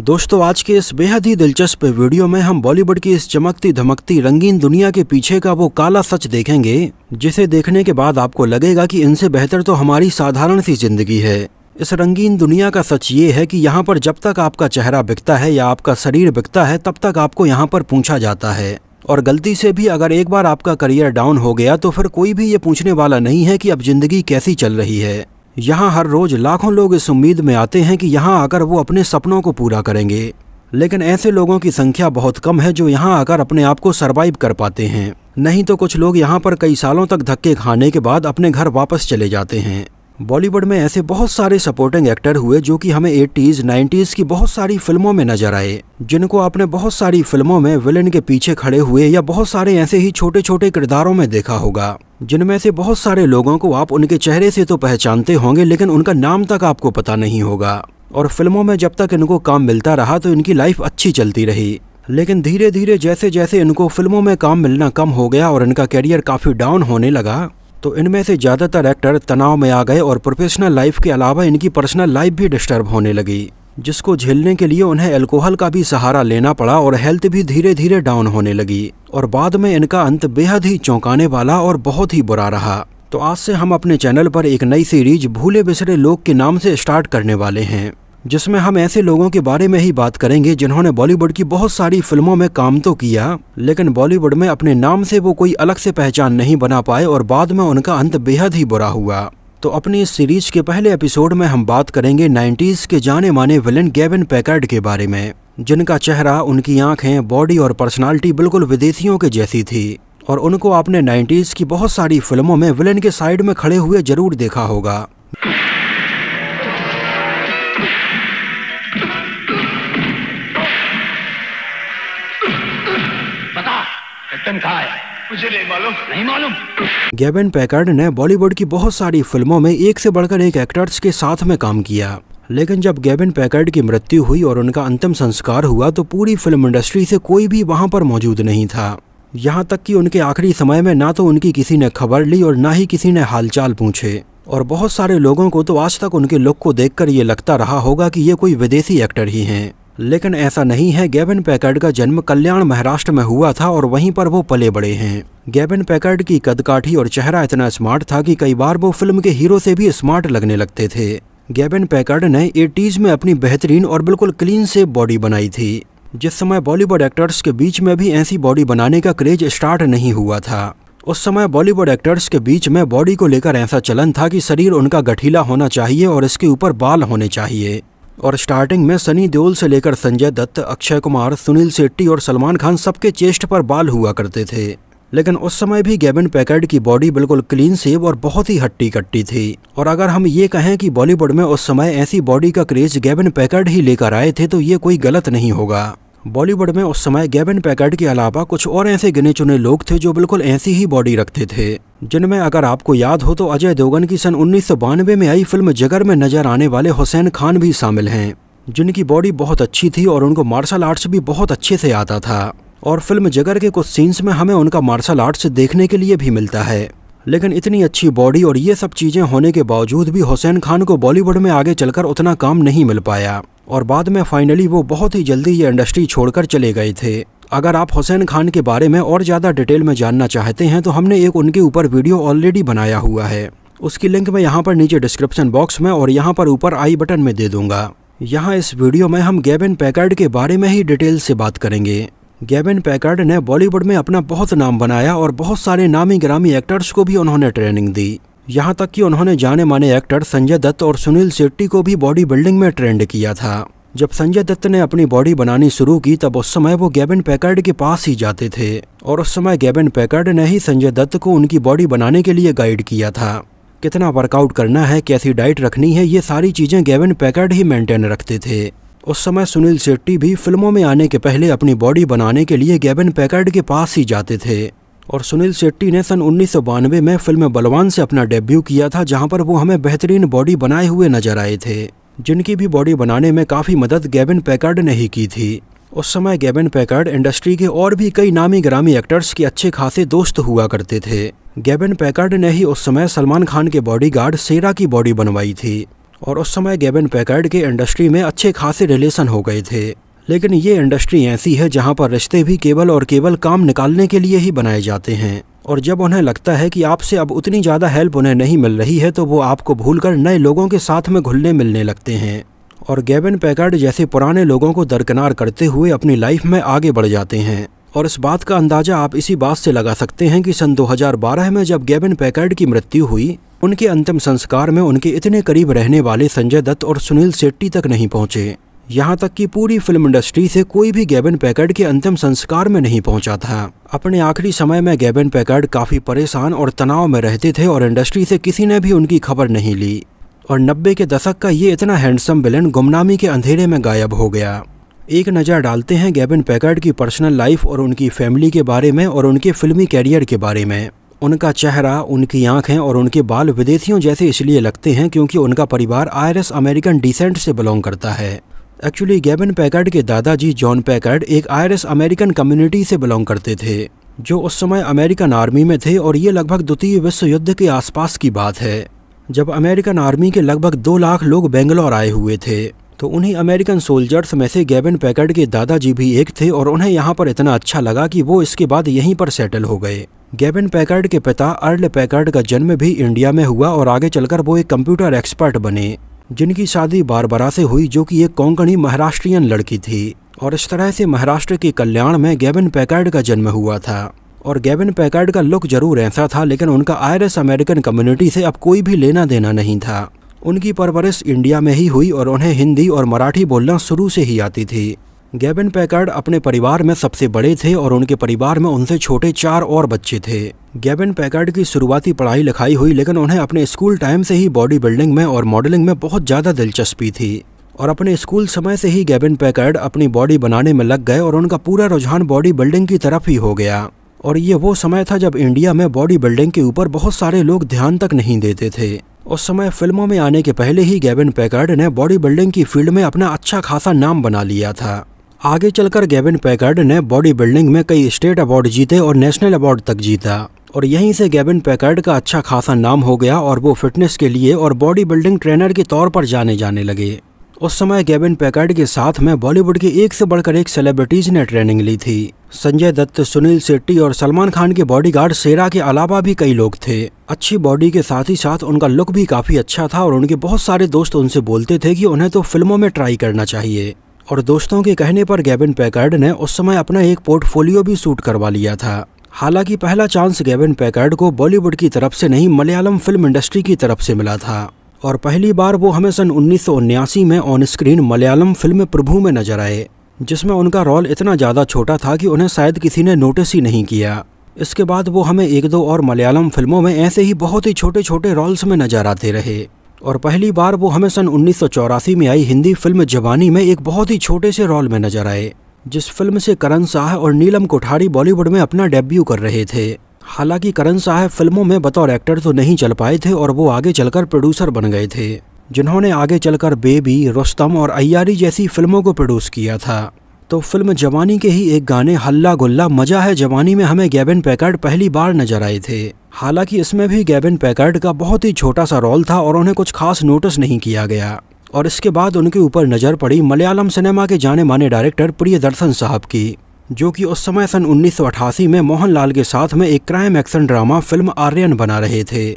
दोस्तों आज के इस बेहद ही दिलचस्प वीडियो में हम बॉलीवुड की इस चमकती धमकती रंगीन दुनिया के पीछे का वो काला सच देखेंगे जिसे देखने के बाद आपको लगेगा कि इनसे बेहतर तो हमारी साधारण सी जिंदगी है इस रंगीन दुनिया का सच ये है कि यहाँ पर जब तक आपका चेहरा बिकता है या आपका शरीर बिकता है तब तक आपको यहाँ पर पूछा जाता है और गलती से भी अगर एक बार आपका करियर डाउन हो गया तो फिर कोई भी ये पूछने वाला नहीं है कि अब जिंदगी कैसी चल रही है यहाँ हर रोज लाखों लोग इस उम्मीद में आते हैं कि यहाँ आकर वो अपने सपनों को पूरा करेंगे लेकिन ऐसे लोगों की संख्या बहुत कम है जो यहाँ आकर अपने आप को सर्वाइव कर पाते हैं नहीं तो कुछ लोग यहाँ पर कई सालों तक धक्के खाने के बाद अपने घर वापस चले जाते हैं बॉलीवुड में ऐसे बहुत सारे सपोर्टिंग एक्टर हुए जो कि हमें एट्टीज़ नाइन्टीज़ की बहुत सारी फिल्मों में नजर आए जिनको आपने बहुत सारी फिल्मों में विलन के पीछे खड़े हुए या बहुत सारे ऐसे ही छोटे छोटे किरदारों में देखा होगा जिनमें से बहुत सारे लोगों को आप उनके चेहरे से तो पहचानते होंगे लेकिन उनका नाम तक आपको पता नहीं होगा और फिल्मों में जब तक इनको काम मिलता रहा तो इनकी लाइफ अच्छी चलती रही लेकिन धीरे धीरे जैसे जैसे इनको फिल्मों में काम मिलना कम हो गया और इनका करियर काफ़ी डाउन होने लगा तो इनमें से ज़्यादातर एक्टर तनाव में आ गए और प्रोफेशनल लाइफ के अलावा इनकी पर्सनल लाइफ भी डिस्टर्ब होने लगी जिसको झेलने के लिए उन्हें अल्कोहल का भी सहारा लेना पड़ा और हेल्थ भी धीरे धीरे डाउन होने लगी और बाद में इनका अंत बेहद ही चौंकाने वाला और बहुत ही बुरा रहा तो आज से हम अपने चैनल पर एक नई सीरीज भूले बिसरे लोग के नाम से स्टार्ट करने वाले हैं जिसमें हम ऐसे लोगों के बारे में ही बात करेंगे जिन्होंने बॉलीवुड की बहुत सारी फिल्मों में काम तो किया लेकिन बॉलीवुड में अपने नाम से वो कोई अलग से पहचान नहीं बना पाए और बाद में उनका अंत बेहद ही बुरा हुआ तो अपनी इस सीरीज के पहले एपिसोड में हम बात करेंगे नाइन्टीज़ के जाने माने विलन गेविन पैकर्ड के बारे में जिनका चेहरा उनकी आंखें बॉडी और पर्सनालिटी बिल्कुल विदेशियों के जैसी थी और उनको आपने नाइन्टीज़ की बहुत सारी फिल्मों में विलन के साइड में खड़े हुए जरूर देखा होगा कैप्टन कहा है मुझे नहीं मालूम नहीं मालूम पैकर्ड ने बॉलीवुड की बहुत सारी फिल्मों में एक से बढ़कर एक एक्टर्स के साथ में काम किया लेकिन जब गेबिन पैकर्ड की मृत्यु हुई और उनका अंतिम संस्कार हुआ तो पूरी फिल्म इंडस्ट्री से कोई भी वहां पर मौजूद नहीं था यहाँ तक कि उनके आखिरी समय में ना तो उनकी किसी ने खबर ली और ना ही किसी ने हालचाल पूछे और बहुत सारे लोगों को तो आज तक उनके लुक को देखकर ये लगता रहा होगा कि ये कोई विदेशी एक्टर ही हैं लेकिन ऐसा नहीं है गैबिन पैकर्ड का जन्म कल्याण महाराष्ट्र में हुआ था और वहीं पर वो पले बड़े हैं गैबिन पैकर्ड की कदकाठी और चेहरा इतना स्मार्ट था कि कई बार वो फिल्म के हीरो से भी स्मार्ट लगने लगते थे गैबिन पैकर्ड ने एटीज़ में अपनी बेहतरीन और बिल्कुल क्लीन से बॉडी बनाई थी जिस समय बॉलीवुड एक्टर्स के बीच में भी ऐसी बॉडी बनाने का क्रेज स्टार्ट नहीं हुआ था उस समय बॉलीवुड एक्टर्स के बीच में बॉडी को लेकर ऐसा चलन था कि शरीर उनका गठीला होना चाहिए और इसके ऊपर बाल होने चाहिए और स्टार्टिंग में सनी देओल से लेकर संजय दत्त अक्षय कुमार सुनील शेट्टी और सलमान खान सबके चेस्ट पर बाल हुआ करते थे लेकिन उस समय भी गेबिन पैकेट की बॉडी बिल्कुल क्लीन सेव और बहुत ही हट्टी कट्टी थी और अगर हम ये कहें कि बॉलीवुड में उस समय ऐसी बॉडी का क्रेज गेबिन पैकेट ही लेकर आए थे तो ये कोई गलत नहीं होगा बॉलीवुड में उस समय गेबिन पैकेट के अलावा कुछ और ऐसे गिने चुने लोग थे जो बिल्कुल ऐसी ही बॉडी रखते थे जिनमें अगर आपको याद हो तो अजय देवगन की सन उन्नीस में आई फिल्म जगर में नजर आने वाले हुसैन खान भी शामिल हैं जिनकी बॉडी बहुत अच्छी थी और उनको मार्शल आर्ट्स भी बहुत अच्छे से आता था और फिल्म जगर के कुछ सीन्स में हमें उनका मार्शल आर्ट्स देखने के लिए भी मिलता है लेकिन इतनी अच्छी बॉडी और ये सब चीज़ें होने के बावजूद भी हुसैन खान को बॉलीवुड में आगे चलकर उतना काम नहीं मिल पाया और बाद में फाइनली वो बहुत ही जल्दी ये इंडस्ट्री छोड़कर चले गए थे अगर आप हुसैन खान के बारे में और ज़्यादा डिटेल में जानना चाहते हैं तो हमने एक उनके ऊपर वीडियो ऑलरेडी बनाया हुआ है उसकी लिंक मैं यहाँ पर नीचे डिस्क्रिप्शन बॉक्स में और यहाँ पर ऊपर आई बटन में दे दूँगा यहाँ इस वीडियो में हम गैबिन पैकर्ड के बारे में ही डिटेल से बात करेंगे गैबिन पैकर्ड ने बॉलीवुड में अपना बहुत नाम बनाया और बहुत सारे नामी ग्रामी एक्टर्स को भी उन्होंने ट्रेनिंग दी यहाँ तक कि उन्होंने जाने माने एक्टर संजय दत्त और सुनील शेट्टी को भी बॉडी बिल्डिंग में ट्रेंड किया था जब संजय दत्त ने अपनी बॉडी बनानी शुरू की तब उस समय वो गैबिन पैकर्ड के पास ही जाते थे और उस समय गैबिन पैकर्ड ने ही संजय दत्त को उनकी बॉडी बनाने के लिए गाइड किया था कितना वर्कआउट करना है कैसी डाइट रखनी है ये सारी चीज़ें गैबिन पैकर्ड ही मेंटेन रखते थे उस समय सुनील शेट्टी भी फिल्मों में आने के पहले अपनी बॉडी बनाने के लिए गैबिन पैकर्ड के पास ही जाते थे और सुनील शेट्टी ने सन उन्नीस में फिल्म बलवान से अपना डेब्यू किया था जहां पर वो हमें बेहतरीन बॉडी बनाए हुए नजर आए थे जिनकी भी बॉडी बनाने में काफ़ी मदद गैबिन पैकर्ड ने ही की थी उस समय गैबिन पैकर्ड इंडस्ट्री के और भी कई नामी ग्रामी एक्टर्स के अच्छे खासे दोस्त हुआ करते थे गैबिन पैकर्ड ने ही उस समय सलमान खान के बॉडीगार्ड सेरा की बॉडी बनवाई थी और उस समय गैबिन पैकर्ड के इंडस्ट्री में अच्छे खासे रिलेशन हो गए थे लेकिन ये इंडस्ट्री ऐसी है जहाँ पर रिश्ते भी केवल और केवल काम निकालने के लिए ही बनाए जाते हैं और जब उन्हें लगता है कि आपसे अब उतनी ज़्यादा हेल्प उन्हें नहीं मिल रही है तो वो आपको भूलकर नए लोगों के साथ में घुलने मिलने लगते हैं और गैबिन पैकर्ड जैसे पुराने लोगों को दरकिनार करते हुए अपनी लाइफ में आगे बढ़ जाते हैं और इस बात का अंदाज़ा आप इसी बात से लगा सकते हैं कि सन 2012 में जब गैबिन पैकर्ड की मृत्यु हुई उनके अंतिम संस्कार में उनके इतने करीब रहने वाले संजय दत्त और सुनील शेट्टी तक नहीं पहुँचे यहाँ तक कि पूरी फिल्म इंडस्ट्री से कोई भी गैबिन पैकर्ड के अंतिम संस्कार में नहीं पहुंचा था अपने आखिरी समय में गैबिन पैकर्ड काफ़ी परेशान और तनाव में रहते थे और इंडस्ट्री से किसी ने भी उनकी खबर नहीं ली और नब्बे के दशक का ये इतना हैंडसम विलन गुमनामी के अंधेरे में गायब हो गया एक नज़र डालते हैं गैबिन पैकर्ड की पर्सनल लाइफ और उनकी फैमिली के बारे में और उनके फिल्मी कैरियर के बारे में उनका चेहरा उनकी आंखें और उनके बाल विदेशियों जैसे इसलिए लगते हैं क्योंकि उनका परिवार आयरस अमेरिकन डिसेंट से बिलोंग करता है एक्चुअली गैबिन पैकर्ड के दादाजी जॉन पैकर्ड एक आयरस अमेरिकन कम्युनिटी से बिलोंग करते थे जो उस समय अमेरिकन आर्मी में थे और ये लगभग द्वितीय विश्व युद्ध के आसपास की बात है जब अमेरिकन आर्मी के लगभग दो लाख लोग बेंगलोर आए हुए थे तो उन्हीं अमेरिकन सोल्जर्स में से गैबिन पैकर्ड के दादाजी भी एक थे और उन्हें यहाँ पर इतना अच्छा लगा कि वो इसके बाद यहीं पर सेटल हो गए गैबिन पैकर्ड के पिता अर्ल पैकर्ड का जन्म भी इंडिया में हुआ और आगे चलकर वो एक कंप्यूटर एक्सपर्ट बने जिनकी शादी बारबरा से हुई जो कि एक कोंकणी महाराष्ट्रियन लड़की थी और इस तरह से महाराष्ट्र के कल्याण में गैबिन पैकर्ड का जन्म हुआ था और गैबिन पैकर्ड का लुक जरूर ऐसा था लेकिन उनका आयरस अमेरिकन कम्युनिटी से अब कोई भी लेना देना नहीं था उनकी परवरिश इंडिया में ही हुई और उन्हें हिंदी और मराठी बोलना शुरू से ही आती थी गैबिन पैकर्ड अपने परिवार में सबसे बड़े थे और उनके परिवार में उनसे छोटे चार और बच्चे थे गैबिन पैकर्ड की शुरुआती पढ़ाई लिखाई हुई लेकिन उन्हें अपने स्कूल टाइम से ही बॉडी बिल्डिंग में और मॉडलिंग में बहुत ज़्यादा दिलचस्पी थी और अपने स्कूल समय से ही गैबिन पैकर्ड अपनी बॉडी बनाने में लग गए और उनका पूरा रुझान बॉडी बिल्डिंग की तरफ ही हो गया और ये वो समय था जब इंडिया में बॉडी बिल्डिंग के ऊपर बहुत सारे लोग ध्यान तक नहीं देते थे उस समय फिल्मों में आने के पहले ही गैबिन पैकर्ड ने बॉडी बिल्डिंग की फील्ड में अपना अच्छा खासा नाम बना लिया था आगे चलकर गेविन पैकर्ड ने बॉडी बिल्डिंग में कई स्टेट अवार्ड जीते और नेशनल अवार्ड तक जीता और यहीं से गेविन पैकर्ड का अच्छा खासा नाम हो गया और वो फिटनेस के लिए और बॉडी बिल्डिंग ट्रेनर के तौर पर जाने जाने लगे उस समय गेविन पैकर्ड के साथ में बॉलीवुड की एक से बढ़कर एक सेलिब्रिटीज ने ट्रेनिंग ली थी संजय दत्त सुनील शेट्टी और सलमान खान के बॉडीगार्ड सेरा के अलावा भी कई लोग थे अच्छी बॉडी के साथ ही साथ उनका लुक भी काफी अच्छा था और उनके बहुत सारे दोस्त उनसे बोलते थे कि उन्हें तो फिल्मों में ट्राई करना चाहिए और दोस्तों के कहने पर गैबिन पैकर्ड ने उस समय अपना एक पोर्टफोलियो भी शूट करवा लिया था हालांकि पहला चांस गैबिन पैकर्ड को बॉलीवुड की तरफ से नहीं मलयालम फिल्म इंडस्ट्री की तरफ से मिला था और पहली बार वो हमें सन उन्नीस में on screen Malayalam film Prabhu में नजर आए जिसमें उनका रोल इतना ज़्यादा छोटा था कि उन्हें शायद किसी ने नोटिस ही नहीं किया इसके बाद वो हमें एक दो और मलयालम फिल्मों में ऐसे ही बहुत ही छोटे छोटे रोल्स में नजर आते रहे और पहली बार वो हमें सन उन्नीस में आई हिंदी फिल्म जवानी में एक बहुत ही छोटे से रोल में नजर आए जिस फिल्म से करण शाह और नीलम कोठारी बॉलीवुड में अपना डेब्यू कर रहे थे हालांकि करण शाह फिल्मों में बतौर एक्टर तो नहीं चल पाए थे और वो आगे चलकर प्रोड्यूसर बन गए थे जिन्होंने आगे चलकर बेबी रोस्तम और अयारी जैसी फिल्मों को प्रोड्यूस किया था तो फिल्म जवानी के ही एक गाने हल्ला गुल्ला मजा है जवानी में हमें गैबिन पैकर्ड पहली बार नजर आए थे हालांकि इसमें भी गैबिन पैकर्ड का बहुत ही छोटा सा रोल था और उन्हें कुछ खास नोटिस नहीं किया गया और इसके बाद उनके ऊपर नज़र पड़ी मलयालम सिनेमा के जाने माने डायरेक्टर दर्शन साहब की जो कि उस समय सन उन्नीस में मोहनलाल के साथ में एक crime action drama film Aryan बना रहे थे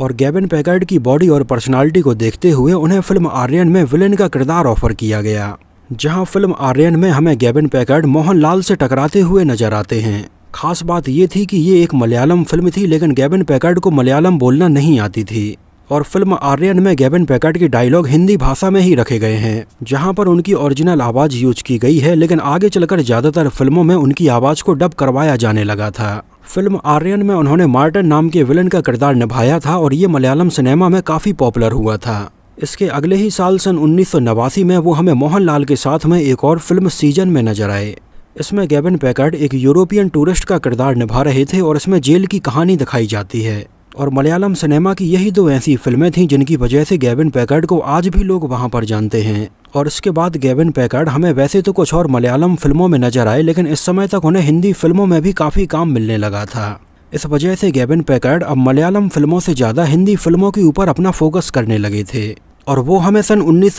और गैबिन पैकर्ड की बॉडी और पर्सनालिटी को देखते हुए उन्हें फिल्म आर्यन में विलेन का किरदार ऑफर किया गया जहां फिल्म आर्यन में हमें गैबिन पैकर्ड मोहनलाल से टकराते हुए नजर आते हैं खास बात यह थी कि ये एक मलयालम फिल्म थी लेकिन गैबिन पैकर्ड को मलयालम बोलना नहीं आती थी और फिल्म आर्यन में गैबिन पैकर्ड के डायलॉग हिंदी भाषा में ही रखे गए हैं जहां पर उनकी ओरिजिनल आवाज़ यूज की गई है लेकिन आगे चलकर ज़्यादातर फिल्मों में उनकी आवाज़ को डब करवाया जाने लगा था फिल्म आर्यन में उन्होंने मार्टन नाम के विलन का किरदार निभाया था और ये मलयालम सिनेमा में काफ़ी पॉपुलर हुआ था इसके अगले ही साल सन उन्नीस में वो हमें मोहनलाल के साथ में एक और फिल्म सीजन में नजर आए इसमें गैबिन पैकर्ड एक यूरोपियन टूरिस्ट का किरदार निभा रहे थे और इसमें जेल की कहानी दिखाई जाती है और मलयालम सिनेमा की यही दो ऐसी फिल्में थीं जिनकी वजह से गैबिन पैकर्ड को आज भी लोग वहां पर जानते हैं और इसके बाद गैबिन पैकर्ड हमें वैसे तो कुछ और मलयालम फिल्मों में नजर आए लेकिन इस समय तक उन्हें हिंदी फिल्मों में भी काफ़ी काम मिलने लगा था इस वजह से गैबिन पैकर्ड अब मलयालम फिल्मों से ज़्यादा हिंदी फिल्मों के ऊपर अपना फोकस करने लगे थे और वो हमें सन उन्नीस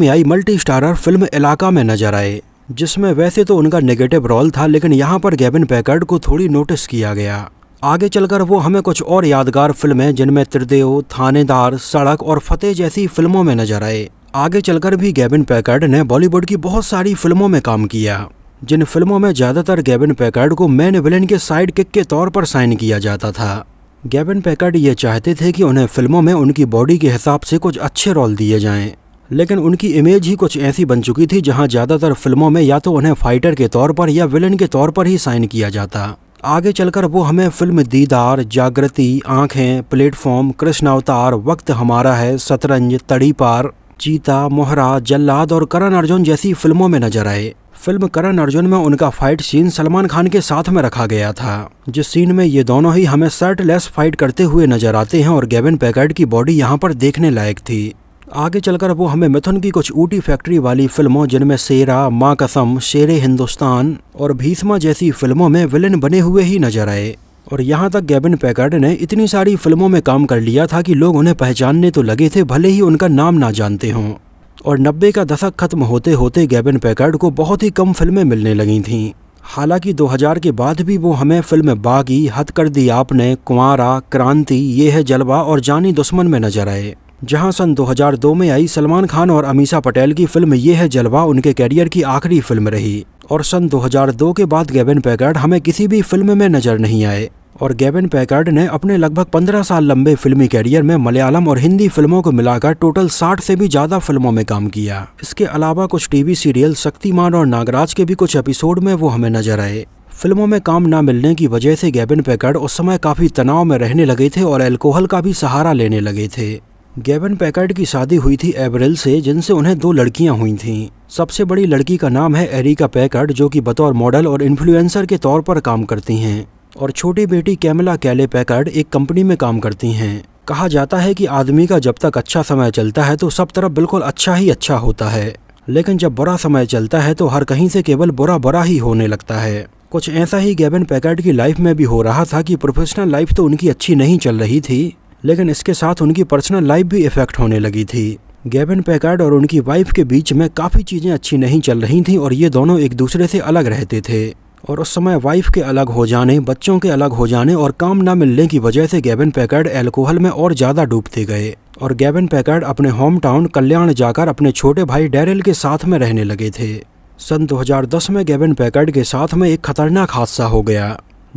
में आई मल्टी स्टारर फिल्म इलाका में नजर आए जिसमें वैसे तो उनका नेगेटिव रोल था लेकिन यहाँ पर गैबिन पैकर्ड को थोड़ी नोटिस किया गया आगे चलकर वो हमें कुछ और यादगार फिल्में जिनमें त्रिदेव थानेदार सड़क और फतेह जैसी फिल्मों में नजर आए आगे चलकर भी गैबिन पैकर्ड ने बॉलीवुड की बहुत सारी फिल्मों में काम किया जिन फिल्मों में ज़्यादातर गैबिन पैकार्ड को मैन विलेन के साइड किक के तौर पर साइन किया जाता था गैबिन पैकार्ड ये चाहते थे कि उन्हें फिल्मों में उनकी बॉडी के हिसाब से कुछ अच्छे रोल दिए जाएं लेकिन उनकी इमेज ही कुछ ऐसी बन चुकी थी जहां ज़्यादातर फिल्मों में या तो उन्हें फाइटर के तौर पर या विलन के तौर पर ही साइन किया जाता आगे चलकर वो हमें फिल्म दीदार जागृति आंखें प्लेटफॉर्म कृष्ण अवतार वक्त हमारा है शतरंज तड़ी पार चीता मोहरा जल्लाद और करण अर्जुन जैसी फिल्मों में नजर आए फिल्म करण अर्जुन में उनका फाइट सीन सलमान खान के साथ में रखा गया था जिस सीन में ये दोनों ही हमें शर्ट लेस फाइट करते हुए नजर आते हैं और गेविन पैकेट की बॉडी यहाँ पर देखने लायक थी आगे चलकर वो हमें मिथुन की कुछ ऊटी फैक्ट्री वाली फिल्मों जिनमें सेरा माँ कसम शेर हिंदुस्तान और भीषमा जैसी फिल्मों में विलन बने हुए ही नजर आए और यहाँ तक गेबिन पैकर्ड ने इतनी सारी फिल्मों में काम कर लिया था कि लोग उन्हें पहचानने तो लगे थे भले ही उनका नाम ना जानते हों और 90 का दशक खत्म होते होते गैबिन पैकर्ड को बहुत ही कम फिल्में मिलने लगी थीं हालांकि 2000 के बाद भी वो हमें फिल्म बागी हद कर दी आपने कुंवरा क्रांति ये है जलवा और जानी दुश्मन में नजर आए जहां सन 2002 में आई सलमान खान और अमीशा पटेल की फिल्म ये है जलवा उनके कैरियर की आखिरी फिल्म रही और सन 2002 के बाद गेबिन पैकर्ड हमें किसी भी फिल्म में नजर नहीं आए और गेविन पैकर्ड ने अपने लगभग 15 साल लंबे फिल्मी कैरियर में मलयालम और हिंदी फिल्मों को मिलाकर टोटल 60 से भी ज़्यादा फिल्मों में काम किया इसके अलावा कुछ टीवी सीरियल शक्तिमान और नागराज के भी कुछ एपिसोड में वो हमें नजर आए फिल्मों में काम न मिलने की वजह से गैबिन पैकर्ड उस समय काफ़ी तनाव में रहने लगे थे और एल्कोहल का भी सहारा लेने लगे थे गैबन पैकर्ड की शादी हुई थी एब्रिल से जिनसे उन्हें दो लड़कियां हुई थीं सबसे बड़ी लड़की का नाम है एरिका पैकर्ड जो कि बतौर मॉडल और इन्फ्लुएंसर के तौर पर काम करती हैं और छोटी बेटी कैमला कैले पैकर्ड एक कंपनी में काम करती हैं कहा जाता है कि आदमी का जब तक अच्छा समय चलता है तो सब तरफ बिल्कुल अच्छा ही अच्छा होता है लेकिन जब बुरा समय चलता है तो हर कहीं से केवल बुरा बुरा ही होने लगता है कुछ ऐसा ही गैबन पैकर्ड की लाइफ में भी हो रहा था कि प्रोफेशनल लाइफ तो उनकी अच्छी नहीं चल रही थी लेकिन इसके साथ उनकी पर्सनल लाइफ भी इफेक्ट होने लगी थी गैबन पैकेट और उनकी वाइफ के बीच में काफ़ी चीज़ें अच्छी नहीं चल रही थीं और ये दोनों एक दूसरे से अलग रहते थे और उस समय वाइफ के अलग हो जाने बच्चों के अलग हो जाने और काम ना मिलने की वजह से गैबिन पैकर्ड एल्कोहल में और ज़्यादा डूबते गए और गैबिन पैकर्ड अपने होम टाउन कल्याण जाकर अपने छोटे भाई डेरिल के साथ में रहने लगे थे सन 2010 में गैबिन पैकर्ड के साथ में एक खतरनाक हादसा हो गया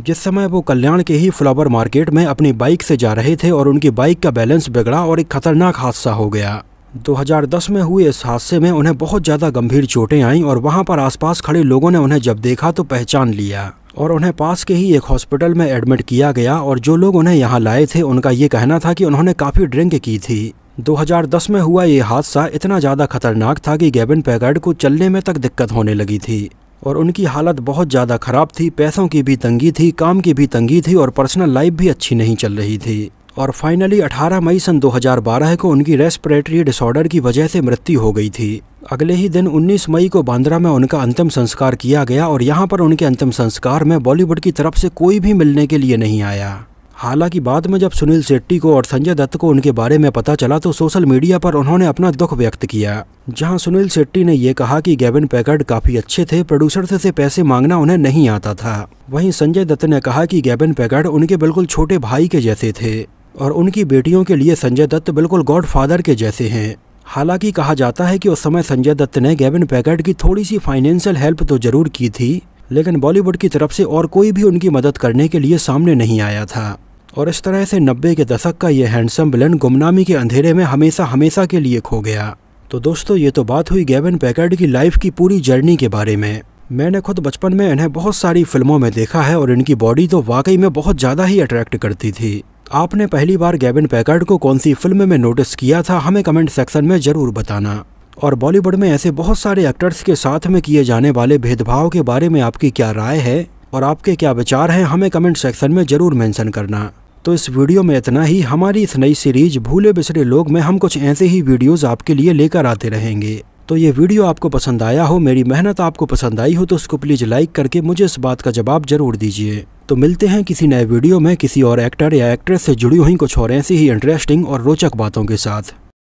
जिस समय वो कल्याण के ही फ्लावर मार्केट में अपनी बाइक से जा रहे थे और उनकी बाइक का बैलेंस बिगड़ा और एक खतरनाक हादसा हो गया 2010 में हुए इस हादसे में उन्हें बहुत ज़्यादा गंभीर चोटें आईं और वहां पर आसपास खड़े लोगों ने उन्हें जब देखा तो पहचान लिया और उन्हें पास के ही एक हॉस्पिटल में एडमिट किया गया और जो लोग उन्हें यहाँ लाए थे उनका ये कहना था कि उन्होंने काफ़ी ड्रिंक की थी 2010 में हुआ ये हादसा इतना ज़्यादा खतरनाक था कि गैबिन पैगार्ड को चलने में तक दिक्कत होने लगी थी और उनकी हालत बहुत ज़्यादा ख़राब थी पैसों की भी तंगी थी काम की भी तंगी थी और पर्सनल लाइफ भी अच्छी नहीं चल रही थी और फाइनली 18 मई सन 2012 को उनकी रेस्पिरेटरी डिसऑर्डर की वजह से मृत्यु हो गई थी अगले ही दिन 19 मई को बांद्रा में उनका अंतिम संस्कार किया गया और यहाँ पर उनके अंतिम संस्कार में बॉलीवुड की तरफ से कोई भी मिलने के लिए नहीं आया हालांकि बाद में जब सुनील शेट्टी को और संजय दत्त को उनके बारे में पता चला तो सोशल मीडिया पर उन्होंने अपना दुख व्यक्त किया जहां सुनील शेट्टी ने यह कहा कि गेविन पैकर्ड काफी अच्छे थे प्रोड्यूसर से, से पैसे मांगना उन्हें नहीं आता था वहीं संजय दत्त ने कहा कि गेविन पैकर्ड उनके बिल्कुल छोटे भाई के जैसे थे और उनकी बेटियों के लिए संजय दत्त बिल्कुल गॉडफादर के जैसे हैं हालांकि कहा जाता है कि उस समय संजय दत्त ने गेविन पैकेट की थोड़ी सी फाइनेंशियल हेल्प तो जरूर की थी लेकिन बॉलीवुड की तरफ से और कोई भी उनकी मदद करने के लिए सामने नहीं आया था और इस तरह से नब्बे के दशक का यह हैंडसम बिलन गुमनामी के अंधेरे में हमेशा हमेशा के लिए खो गया तो दोस्तों ये तो बात हुई गेविन पैकेट की लाइफ की पूरी जर्नी के बारे में मैंने खुद बचपन में इन्हें बहुत सारी फिल्मों में देखा है और इनकी बॉडी तो वाकई में बहुत ज़्यादा ही अट्रैक्ट करती थी आपने पहली बार गैबिन पैकर्ड को कौन सी फिल्म में नोटिस किया था हमें कमेंट सेक्शन में ज़रूर बताना और बॉलीवुड में ऐसे बहुत सारे एक्टर्स के साथ में किए जाने वाले भेदभाव के बारे में आपकी क्या राय है और आपके क्या विचार हैं हमें कमेंट सेक्शन में ज़रूर मेंशन करना तो इस वीडियो में इतना ही हमारी इस नई सीरीज भूले बिसरे लोग में हम कुछ ऐसे ही वीडियोस आपके लिए लेकर आते रहेंगे तो ये वीडियो आपको पसंद आया हो मेरी मेहनत आपको पसंद आई हो तो उसको प्लीज़ लाइक करके मुझे इस बात का जवाब जरूर दीजिए तो मिलते हैं किसी नए वीडियो में किसी और एक्टर या एक्ट्रेस से जुड़ी हुई कुछ और ऐसी ही इंटरेस्टिंग और रोचक बातों के साथ